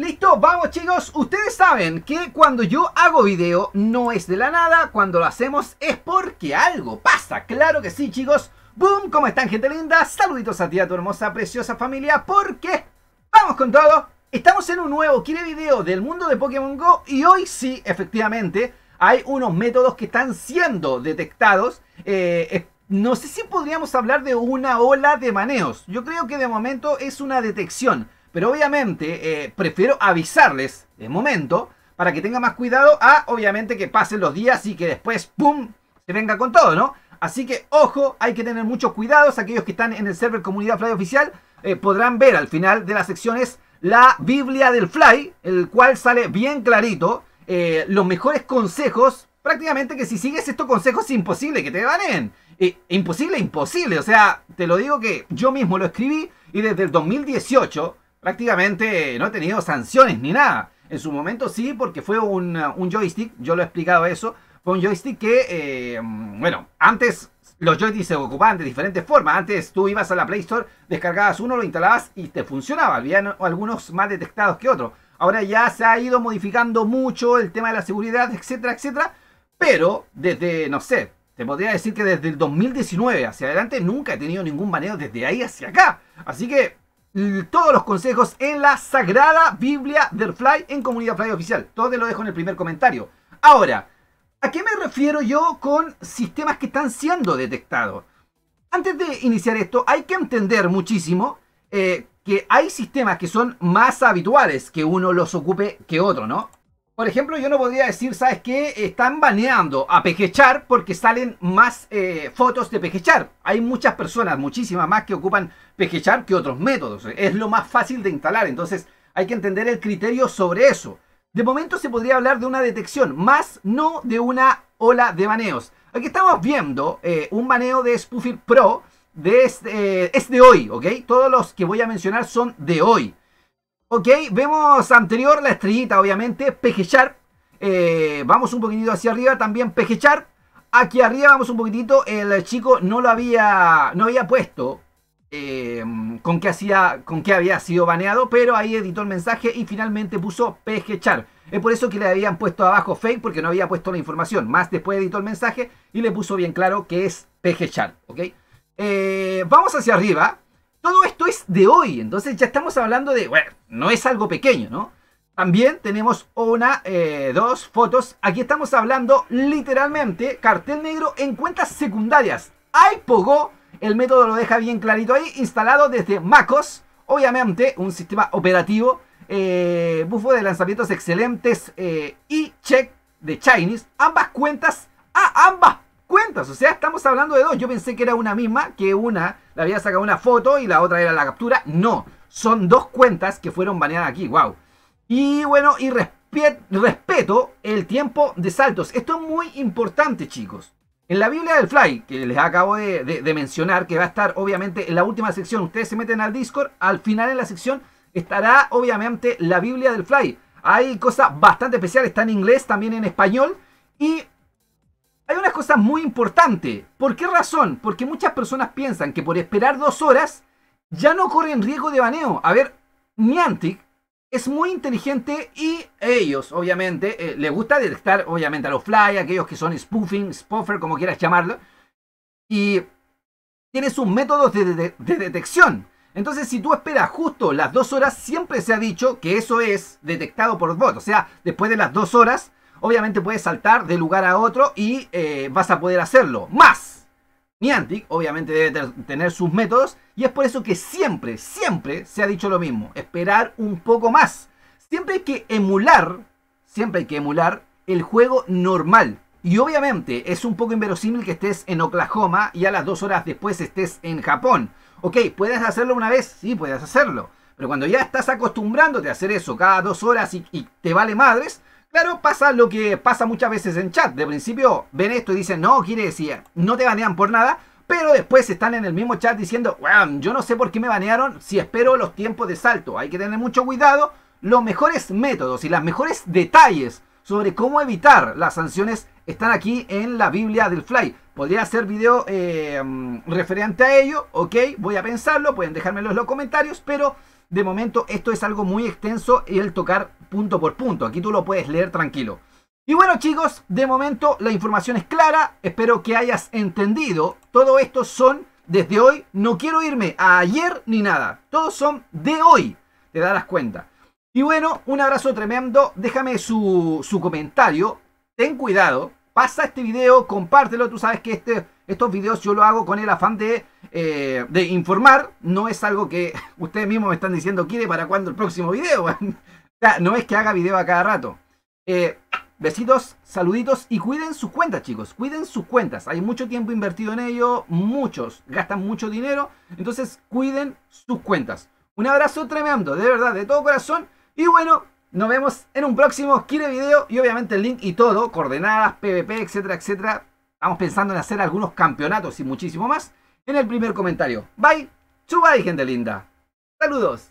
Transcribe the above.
Listo, vamos chicos, ustedes saben que cuando yo hago video no es de la nada, cuando lo hacemos es porque algo pasa, claro que sí chicos Boom, ¿cómo están gente linda? Saluditos a ti, a tu hermosa, preciosa familia, porque vamos con todo Estamos en un nuevo quiere video del mundo de Pokémon GO y hoy sí, efectivamente, hay unos métodos que están siendo detectados eh, No sé si podríamos hablar de una ola de maneos, yo creo que de momento es una detección pero obviamente eh, prefiero avisarles de momento para que tengan más cuidado a obviamente que pasen los días y que después, ¡pum!, se venga con todo, ¿no? Así que ojo, hay que tener muchos cuidados. Aquellos que están en el server Comunidad Fly Oficial eh, podrán ver al final de las secciones la Biblia del Fly, el cual sale bien clarito. Eh, los mejores consejos, prácticamente que si sigues estos consejos es imposible que te baneen. en imposible, imposible. O sea, te lo digo que yo mismo lo escribí y desde el 2018 prácticamente no he tenido sanciones ni nada. En su momento sí, porque fue un, joystick, yo lo he explicado eso, fue un joystick que, eh, bueno, antes los joysticks se ocupaban de diferentes formas. Antes tú ibas a la Play Store, descargabas uno, lo instalabas y te funcionaba. Habían algunos más detectados que otros. Ahora ya se ha ido modificando mucho el tema de la seguridad, etcétera, etcétera. Pero desde, no sé, te podría decir que desde el 2019 hacia adelante nunca he tenido ningún manejo desde ahí hacia acá. Así que todos los consejos en la Sagrada Biblia del Fly en Comunidad Fly Oficial. Todo lo dejo en el primer comentario. Ahora, ¿a qué me refiero yo con sistemas que están siendo detectados? Antes de iniciar esto, hay que entender muchísimo eh, que hay sistemas que son más habituales que uno los ocupe que otro, ¿no? por ejemplo, yo no podría decir, ¿sabes qué? Están baneando a pequechar porque salen más eh, fotos de Pejechar. Hay muchas personas, muchísimas más, que ocupan Pejechar que otros métodos. Es lo más fácil de instalar, entonces hay que entender el criterio sobre eso. De momento se podría hablar de una detección, más no de una ola de baneos. Aquí estamos viendo eh, un baneo de Spoofer Pro de este, eh, es de hoy, ¿ok? Todos los que voy a mencionar son de hoy. Ok, vemos anterior la estrellita, obviamente, Pejechar. Eh, vamos un poquitito hacia arriba, también Pejechar. Aquí arriba vamos un poquitito, el chico no lo había, no había puesto eh, con, qué hacía, con qué había sido baneado, pero ahí editó el mensaje y finalmente puso pejechar. Es por eso que le habían puesto abajo fake, porque no había puesto la información. Más después editó el mensaje y le puso bien claro que es pejechar, ¿ok? Eh, vamos hacia arriba todo esto es de hoy, entonces ya estamos hablando de, bueno, no es algo pequeño, ¿no? También tenemos una, eh, dos fotos. Aquí estamos hablando literalmente cartel negro en cuentas secundarias. Hay Pogo, el método lo deja bien clarito ahí, instalado desde MacOS, obviamente un sistema operativo, eh, bufo de lanzamientos excelentes eh, y check de Chinese. Ambas cuentas a ambas cuentas. O sea, estamos hablando de dos. Yo pensé que era una misma, que una la había sacado una foto y la otra era la captura. No, son dos cuentas que fueron baneadas aquí. ¡Wow! Y bueno, y respeto el tiempo de saltos. Esto es muy importante, chicos. En la Biblia del Fly, que les acabo de, de, mencionar, que va a estar obviamente en la última sección, ustedes se meten al Discord, al final en la sección estará obviamente la Biblia del Fly. Hay cosas bastante especiales, está en inglés, también en español. Y muy importante. ¿Por qué razón? Porque muchas personas piensan que por esperar dos horas ya no corren riesgo de baneo. A ver, Niantic es muy inteligente y ellos, obviamente, eh, le gusta detectar, obviamente, a los fly, aquellos que son spoofing, spoffer, como quieras llamarlo. Y tiene sus métodos de, detección. Entonces, si tú esperas justo las dos horas, siempre se ha dicho que eso es detectado por bot. O sea, después de las dos horas, Obviamente puedes saltar de lugar a otro y eh, vas a poder hacerlo. Más, Niantic obviamente debe tener sus métodos y es por eso que siempre, siempre se ha dicho lo mismo. Esperar un poco más. Siempre hay que emular, siempre hay que emular el juego normal. Y obviamente es un poco inverosímil que estés en Oklahoma y a las dos horas después estés en Japón. Ok, ¿puedes hacerlo una vez? Sí, puedes hacerlo. Pero cuando ya estás acostumbrándote a hacer eso cada dos horas y te vale madres, Claro, pasa lo que pasa muchas veces en chat. De principio ven esto y dicen, no, quiere decir, no te banean por nada. Pero después están en el mismo chat diciendo, yo no sé por qué me banearon si espero los tiempos de salto. Hay que tener mucho cuidado. Los mejores métodos y los mejores detalles sobre cómo evitar las sanciones están aquí en la Biblia del Fly. Podría hacer video eh, referente a ello, ok, voy a pensarlo, pueden dejármelo en los comentarios, pero de momento esto es algo muy extenso y el tocar punto por punto. Aquí tú lo puedes leer tranquilo. Y bueno chicos, de momento la información es clara. Espero que hayas entendido. Todo esto son desde hoy. No quiero irme a ayer ni nada. Todos son de hoy. Te darás cuenta. Y bueno, un abrazo tremendo. Déjame su, su comentario. Ten cuidado. Pasa este video, compártelo. Tú sabes que este estos videos yo lo hago con el afán de, eh, informar. No es algo que ustedes mismos me están diciendo, ¿quiere ¿para cuándo el próximo video? no es que haga video a cada rato. Eh, besitos, saluditos y cuiden sus cuentas, chicos. Cuiden sus cuentas. Hay mucho tiempo invertido en ello. Muchos gastan mucho dinero. Entonces, cuiden sus cuentas. Un abrazo tremendo, de verdad, de todo corazón. Y bueno, nos vemos en un próximo quiere video y obviamente el link y todo, coordenadas, PvP, etcétera, etcétera, Estamos pensando en hacer algunos campeonatos y muchísimo más en el primer comentario. Bye, chuba gente linda. Saludos.